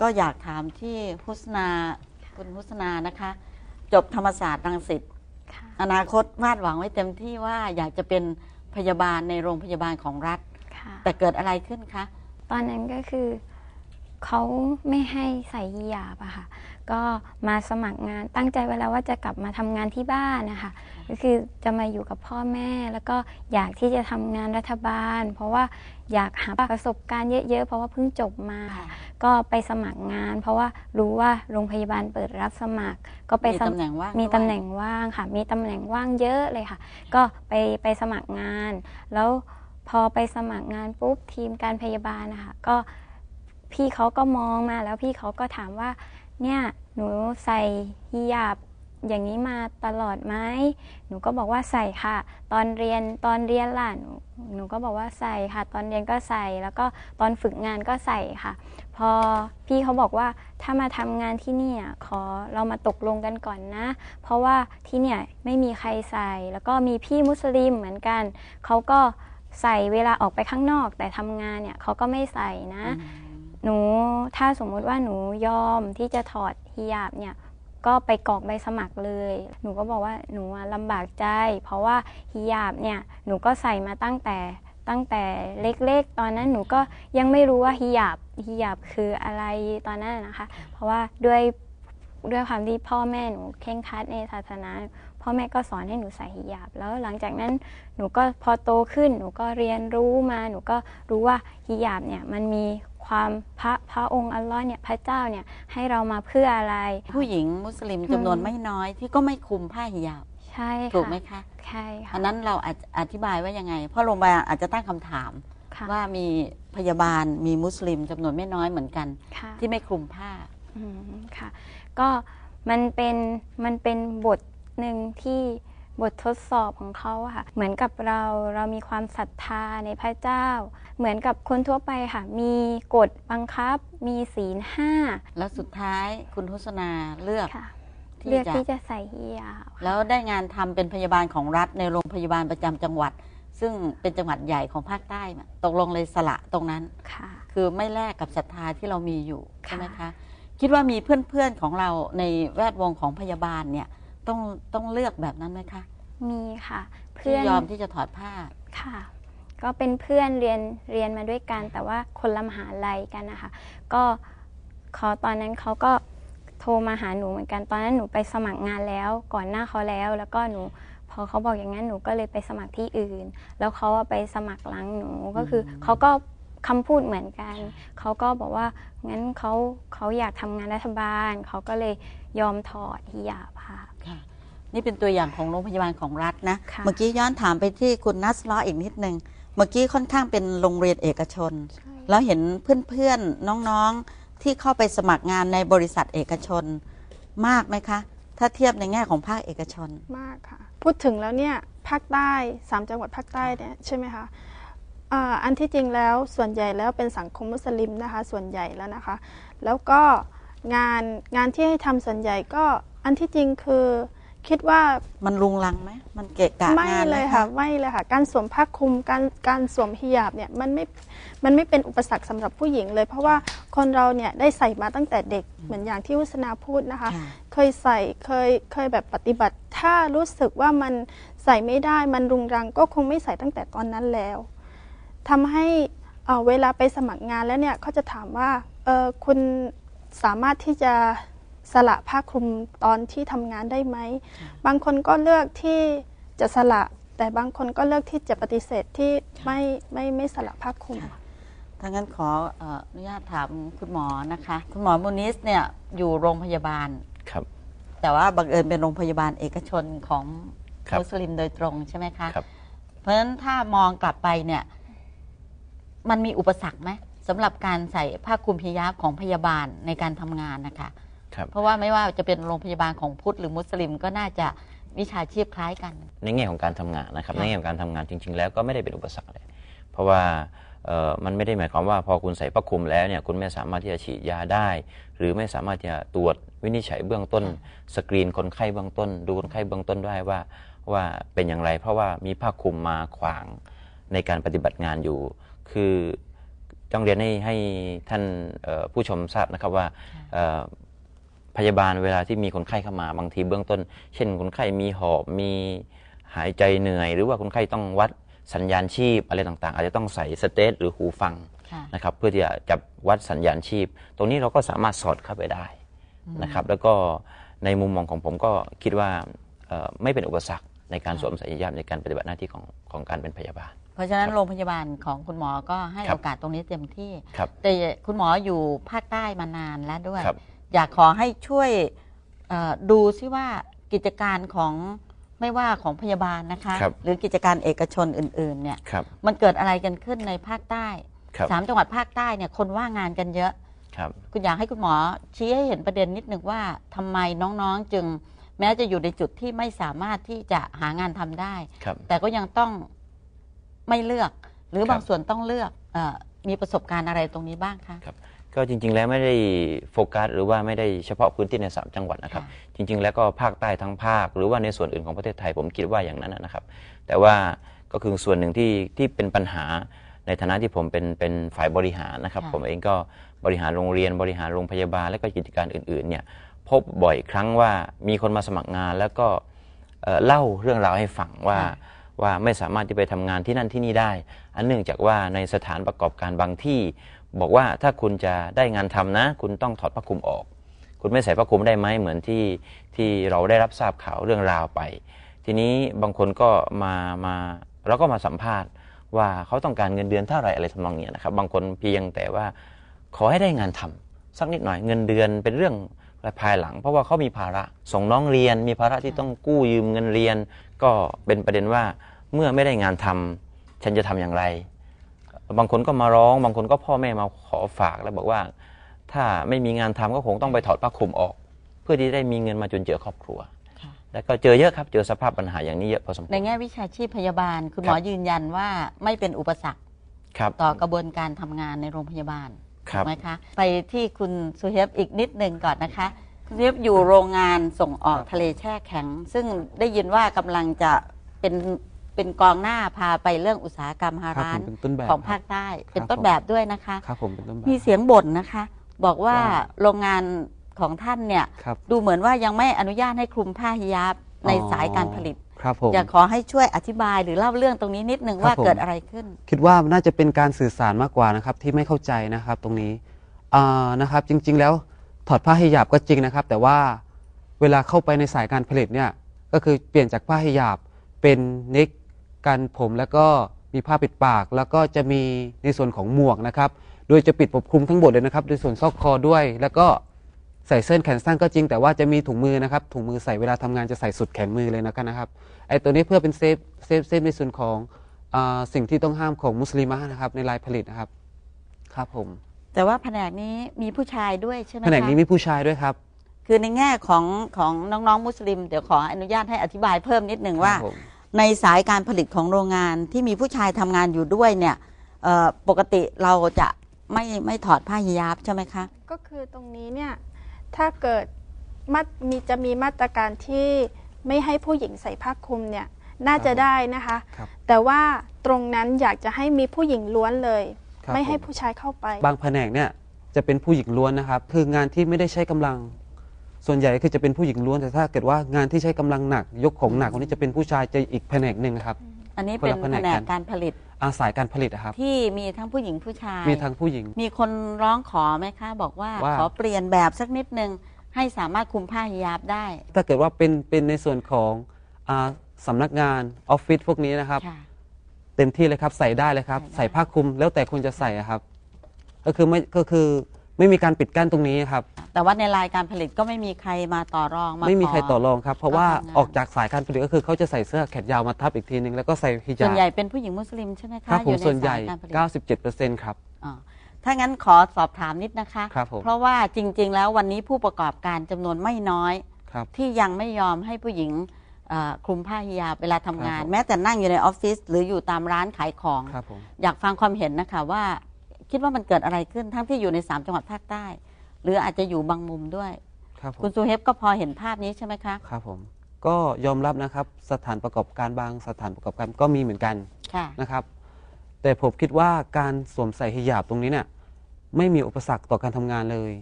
ก็อยากถามที่ฮุสนาคุณฮุสนานะคะ จบธรรมศาสตร์รังสิตอนาคตวาดหวังไว้เต็มที่ว่าอยากจะเป็นพยาบาลในโรงพยาบาลของรัฐ แต่เกิดอะไรขึ้นคะ ตอนนั้นก็คือเขาไม่ให้ใส่ยียาบอะค่ะ ก็มาสมัครงานตั้งใจไว้แล้วว่าจะกลับมาทำงานที่บ้านนะคะ ก็คือจะมาอยู่กับพ่อแม่แล้วก็อยากที่จะทำงานรัฐบาล เพราะว่าอยากหาประสบการณ์เยอะๆเพราะว่าเพิ่งจบมา ก็ไปสมัครงาน เพราะว่ารู้ว่าโรงพยาบาลเปิดรับสมัคร ก็ไปมีสมัครตำแหน่งว่างมีตำแหน่งวว่างค่ะ มีตำแหน่งว่างเยอะเลยค่ะ ก็ไปไปสมัครงาน แล้วพอไปสมัครงานปุ๊บทีมการพยาบาลนะคะก็พี่เขาก็มองมาแล้วพี่เขาก็ถามว่า เนี่ย หนูใส่ฮิญาบอย่างนี้มาตลอดไหมหนูก็บอกว่าใส่ค่ะ ตอนเรียนตอนเรียนล่ะหนูหนูก็บอกว่าใส่ค่ะตอนเรียนก็ใส่แล้วก็ตอนฝึกงานก็ใส่ค่ะ พอพี่เขาบอกว่าถ้ามาทำงานที่นี่ขอเรามาตกลงกันก่อนนะ เพราะว่าที่เนี่ยไม่มีใครใส่ แล้วก็มีพี่มุสลิมเหมือนกันเขาก็ใส่เวลาออกไปข้างนอก แต่ทำงานเนี่ยเขาก็ไม่ใส่นะ m หนูถ้าสมมุติว่าหนูยอมที่จะถอดฮิญาบเนี่ย ก็ไปกรอกใบสมัครเลย หนูก็บอกว่าหนูลำบากใจ เพราะว่าฮิญาบเนี่ย หนูก็ใส่มาตั้งแต่ตั้งแต่เล็กๆ ตอนนั้นหนูก็ยังไม่รู้ว่าฮิญาบฮิญาบคืออะไรตอนนั้นนะคะ เพราะว่าด้วยด้วยความที่พ่อแม่หนูเคร่งครัดในศาสนาพ่อแม่ก็สอนให้หนูใส่หิญาบ แล้วหลังจากนั้นหนูก็พอโตขึ้นหนูก็เรียนรู้มาหนูก็รู้ว่าหิญาบเนี่ยมันมีความพระพระองค์อัลลอฮ์เนี่ยพระเจ้าเนี่ยให้เรามาเพื่ออะไรผู้หญิงมุสลิมจำนวนไม่น้อยที่ก็ไม่คุมผ้าหิยาบใช่ถูกไหมคะใช่ค่ะเพราะนั้นเราอธิบายว่ายังไงเพราะโรงพยาบาลอาจจะตั้งคำถามว่ามีพยาบาลมีมุสลิมจำนวนไม่น้อยเหมือนกัน ที่ไม่คลุมผ้าค่ะก็มันเป็นมันเป็นบทหนึ่งที่บททดสอบของเขาค่ะ เหมือนกับเราเรามีความศรัทธาในพระเจ้า เหมือนกับคนทั่วไปค่ะ มีกฎบังคับมีศีลห้าแล้วสุดท้ายคุณทศนาเลือกเลือกที่จะใส่ฮิญาบแล้วได้งานทำเป็นพยาบาลของรัฐในโรงพยาบาลประจำจังหวัด ซึ่งเป็นจังหวัดใหญ่ของภาคใต้ตกลงเลยสละตรงนั้นค่ะ คือไม่แลกกับศรัทธาที่เรามีอยู่ใช่ไหมคะ คิดว่ามีเพื่อนๆของเราในแวดวงของพยาบาลเนี่ยต้องต้องเลือกแบบนั้นไหมคะ มีค่ะ เพื่ที่อนยอมที่จะถอดผ้า ค่ะ ก็เป็นเพื่อนเรียนเรียนมาด้วยกันแต่ว่าคนละมหาลัยกันนะคะก็ขอตอนนั้นเขาก็โทรมาหาหนูเหมือนกันตอนนั้นหนูไปสมัครงานแล้วก่อนหน้าเขาแล้ว แล้วก็หนู พอเขาบอกอย่างนั้นหนูก็เลยไปสมัครที่อื่น แล้วเขาอาไปสมัครหลังหนูก็คือเขาก็คำพูดเหมือนกันเขาก็บอกว่างั้นเขาเขาอยากทำงานรัฐบาลเขาก็เลยยอมถอดที่ยาภาพค่ะนี่เป็นตัวอย่างของโรงพยาบาลของรัฐนะ เมื่อกี้ย้อนถามไปที่คุณนัสลออีกนิดนึง เมื่อกี้ค่อนข้างเป็นโรงเรียนเอกชนชแล้วเห็นเพื่อนๆน้องๆที่เข้าไปสมัครงานในบริษัทเอกชนมากไหมคะ ถ้าเทียบในแง่ของภาคเอกชน มากค่ะ พูดถึงแล้วเนี่ยภาคใต้สามจังหวัดภาคใต้เนี่ยใช่ไหมคะออันที่จริงแล้วส่วนใหญ่แล้วเป็นสังคมมุสลิมนะคะ ส่วนใหญ่แล้วนะคะ แล้วก็งานงานที่ให้ทำส่วนใหญ่ก็อันที่จริงคือ คิดว่ามันลุงลังไหมมันเกะกะไม่เลยค่ะไม่เลยค่ะการสวมผ้าคลุมการการสวมฮิญาบเนี่ย มันไม่มันไม่เป็นอุปสรรคสำหรับผู้หญิง เลย เพราะว่าคนเราเนี่ยได้ใส่มาตั้งแต่เด็กเหมือนอย่างที่วุฒนาพูดนะคะ เคยใส่เคยเคยแบบปฏิบัติ ถ้ารู้สึกว่ามันใส่ไม่ได้มันรุงรัง ก็คงไม่ใส่ตั้งแต่ตอนนั้นแล้ว ทำให้เเวลาไปสมัครงานแล้วเนี่ยเขาจะถามว่าเออคุณสามารถที่จะสละผ้าคลุมตอนที่ทำงานได้ไหม บางคนก็เลือกที่จะสละแต่บางคนก็เลือกที่จะปฏิเสธที่ไม่ไม่ไม่สละผ้าคลุมถ้างั้นขออนุญาตถามคุณหมอนะคะคุณหมอมูนิสเนี่ยอยู่โรงพยาบาลครับ แต่ว่าบังเอิญเป็นโรงพยาบาลเอกชนของมุสลิมโดยตรงใช่ไหมคะเพราะฉะนั้นถ้ามองกลับไปเนี่ย มันมีอุปสรรคไหมสำหรับการใส่ผ้าคลุมพิยาของพยาบาลในการทำงานนะคะเพราะว่าไม่ว่าจะเป็นโรงพยาบาลของพุทธหรือมุสลิมก็น่าจะวิชาชีพคล้ายกัน ในแง่ของการทำงานนะครับ ในแง่ของการทำงานจริง ๆ แล้วก็ไม่ได้เป็นอุปสรรคเลยเพราะว่ามันไม่ได้หมายความว่าพอคุณใส่ผ้าคลุมแล้วเนี่ยคุณไม่สามารถที่จะฉีดยาได้ หรือไม่สามารถที่จะตรวจวินิจฉัยเบื้องต้น สกรีนคนไข้เบื้องต้น ดูคนไข้เบื้องต้นได้ว่าว่าเป็นอย่างไร เพราะว่ามีผ้าคลุมมาขวางในการปฏิบัติงานอยู่ คือต้องเรียนให้ให้ท่านผู้ชมทราบนะครับว่าพยาบาลเวลาที่มีคนไข้เข้ามาบางทีเบื้องต้น เช่นคนไข้มีหอบ มีหายใจเหนื่อย หรือว่าคนไข้ต้องวัดสัญญาณชีพอะไรต่างๆ อาจจะต้องใส่สเตตหรือหูฟังนะครับเพื่อที่จะจับวัดสัญญาณชีพ ตรงนี้เราก็สามารถสอดเข้าไปได้นะครับแล้วก็ในมุมมองของผมก็คิดว่าไม่เป็นอุปสรรคในการสวมใส่ยามในการปฏิบัติหน้าที่ของของการเป็นพยาบาลเพราะฉะนั้นโรงพยาบาลของคุณหมอก็ให้โอกาสตรงนี้เต็มที่แต่คุณหมออยู่ภาคใต้มานานแล้วด้วยอยากขอให้ช่วยดูซิว่ากิจการของไม่ว่าของพยาบาลนะคะครหรือกิจการเอกชนอื่นๆเนี่ยมันเกิดอะไรกันขึ้นในภาคใต้สามจังหวัดภาคใต้เนี่ยคนว่างงานกันเยอะครับ คุณอยากให้คุณหมอชี้ให้เห็นประเด็นนิดหนึ่งว่าทำไมน้องๆ จึงแม้จะอยู่ในจุดที่ไม่สามารถที่จะหางานทำได้ แต่ก็ยังต้องไม่เลือกหรือบางส่วนต้องเลือกอมีประสบการณ์อะไรตรงนี้บ้างคะครับก็จริงๆแล้วไม่ได้โฟกัส หรือว่าไม่ได้เฉพาะพื้นที่ในมจังหวัดนะครับ จริงๆ แล้วก็ภาคใต้ทั้งภาคหรือว่าในส่วนอื่นของประเทศไทย ผมคิดว่าอย่างนั้นนะครับ แต่ว่าก็คือส่วนหนึ่งที่ที่เป็นปัญหาในฐานะที่ผมเป็นเป็นฝ่ายบริหารนะครับ ผมเองก็บริหารโรงเรียน บริหารโรงพยาบาลและก็กิจการอื่นๆเนี่ยพบบ่อยครั้งว่ามีคนมาสมัครงาน แล้วก็เล่าเรื่องราวให้ฟังว่าว่าไม่สามารถที่ไปทำงานที่นั่นที่นี่ได้ อันเนื่องจากว่าในสถานประกอบการบางที่ บอกว่าถ้าคุณจะได้งานทำนะ คุณต้องถอดผ้าคลุมออก คุณไม่ใส่ผ้าคลุมได้ไหมเหมือนที่ที่เราได้รับทราบข่าวเรื่องราวไป ทีนี้บางคนก็มามาเราก็มาสัมภาษณ์ว่าเขาต้องการเงินเดือนเท่าไหร่อะไรทำนองนี้นะครับ บางคนเพียงแต่ว่าขอให้ได้งานทำ สักนิดหน่อยเงินเดือนเป็นเรื่องภายหลัง เพราะว่าเขามีภาระส่งน้องเรียน มีภาระที่ต้องกู้ยืมเงินเรียนก็เป็นประเด็นว่าเมื่อไม่ได้งานทำ ฉันจะทำอย่างไร บางคนก็มาร้อง บางคนก็พ่อแม่มาขอฝากแล้วบอกว่าถ้าไม่มีงานทำก็คงต้องไปถอดผ้าคลุมออก เพื่อที่ได้มีเงินมาจุนเจือครอบครัว แล้วก็เจอเยอะครับ เจอสภาพปัญหาอย่างนี้เยอะพอสมควรในแง่วิชาชีพพยาบาลคุณหมอยืนยันว่าไม่เป็นอุปสรรคต่อกระบวนการทำงานในโรงพยาบาลถูกไหมคะไปที่คุณสุเฮฟอีกนิดหนึ่งก่อนนะคะเรียบอยู่โรงงานส่งออกทะเลแช่แข็ง ซึ่งได้ยินว่ากำลังจะเป็นเป็นกองหน้าพาไปเรื่องอุตสาหกรรมฮารั้านเป็นต้นแบบของภาคใต้เป็นต้นแบบด้วยนะคะ ครับผมเป็นต้นแบบมีเสียงบ่นนะคะ บอกว่าโรงงานของท่านเนี่ย ดูเหมือนว่ายังไม่อนุญาตให้คลุมผ้าฮิญาบ ในสายการผลิตครับผมอยากขอให้ช่วยอธิบายหรือเล่าเรื่องตรงนี้นิดนึงว่าเกิดอะไรขึ้นคิดว่าน่าจะเป็นการสื่อสารมากกว่านะครับที่ไม่เข้าใจนะครับตรงนี้นะครับจริง ๆแล้วถอดผ้า้ิยาบก็จริงนะครับ แต่ว่าเวลาเข้าไปในสายการผลิตเนี่ยก็คือเปลี่ยนจากผ้า้ิยาบเป็นนิกกันผมแล้วก็มีผ้าปิดปาก แล้วก็จะมีในส่วนของหมวกนะครับ โดยจะปิดปกคลุมทั้งหมดเลยนะครับโดยส่วนซอกคอด้วย แล้วก็ใส่เส้นแขนสั้นก็จริง แต่ว่าจะมีถุงมือนะครับถุงมือใส่เวลาทำงานจะใส่สุดแขนมือเลยนะครับนะครับไอตัวนี้เพื่อเป็นเซฟเซฟเซฟในส่วนของสิ่งที่ต้องห้ามของมุสลิมะนะครับ ในลายผลิตนะครับครับผมแต่ว่าแผนกนี้มีผู้ชายด้วยใช่ไหมคะแผนกนี้มีผู้ชายด้วยครับ คือในแง่ของของน้องๆมุสลิมเดี๋ยวขออนุญาตให้อธิบายเพิ่มนิดหนึ่งว่า ในสายการผลิตของโรงงานที่มีผู้ชายทำงานอยู่ด้วยเนี่ยปกติเราจะไม่ไม่ถอดผ้าฮิญาบใช่ไหมคะก็คือตรงนี้เนี่ยถ้าเกิดมัดมีจะมีมาตรการที่ไม่ให้ผู้หญิงใส่ผ้าคลุมเนี่ยน่าจะได้นะคะคแต่ว่าตรงนั้นอยากจะให้มีผู้หญิงล้วนเลยไม่ให้ผู้ชายเข้าไป บางแผนกเนี่ยจะเป็นผู้หญิงล้วนนะครับ คืองานที่ไม่ได้ใช้กำลังส่วนใหญ่คือจะเป็นผู้หญิงล้วน แต่ถ้าเกิดว่างานที่ใช้กำลังหนักยกของหนักคนนี้จะเป็นผู้ชายจะอีกแผนกหนึ่งนะครับ อันนี้เป็นแผนกการผลิตอาศัยการผลิตะครับ ที่มีทั้งผู้หญิงผู้ชาย มีทั้งผู้หญิงมีคนร้องขอไหมคะบอกว่าวาขอเปลี่ยนแบบสักนิดนึงให้สามารถคุมผ้าหิญาบได้ ถ้าเกิดว่าเป็นเป็นในส่วนของอาสำนักงานออฟฟิศพวกนี้นะครับเต็มที่เลยครับใส่ได้เลยครับใส่ผ้าคลุมแล้วแต่คุณจะใส่ครับก็คือไม่ก็คือไม่มีการปิดกั้นตรงนี้ครับแต่ว่าในรายการผลิตก็ไม่มีใครมาต่อรองมาไม่มีใครต่อรองครับ เพราะว่าออกจากสายการผลิตก็คือเขาจะใส่เสื้อแขนยาวมาทับอีกทีนึง แล้วก็ใส่ฮิส่าวนใหญ่เป็นผู้หญิงมุสลิมใช่ไหมคะครับผมส่วนใหญ่เการ์เซ็นต์ครับอ๋อถ้างั้นขอสอบถามนิดนะคะครับผมเพราะว่าจริงๆ แล้ววันนี้ผู้ประกอบการจำนวนไม่น้อยครับที่ยังไม่ยอมให้ผู้หญิงคลุมผ้าฮิญาบเวลาทำงาน แม้แต่นั่งอยู่ในออฟฟิศหรืออยู่ตามร้านขายของ อยากฟังความเห็นนะคะว่าคิดว่ามันเกิดอะไรขึ้นทั้งที่อยู่ในสามจังหวัดภาคใต้หรืออาจจะอยู่บางมุมด้วยครับคุณซูเฮฟก็พอเห็นภาพนี้ใช่ไหมคะครับผมก็ยอมรับนะครับสถานประกอบการบางสถานประกอบการก็มีเหมือนกันะนะครับแต่ผมคิดว่าการสวมใส่ฮิญาบตรงนี้เนี่ยไม่มีอุปสรรคต่อการทำงานเลย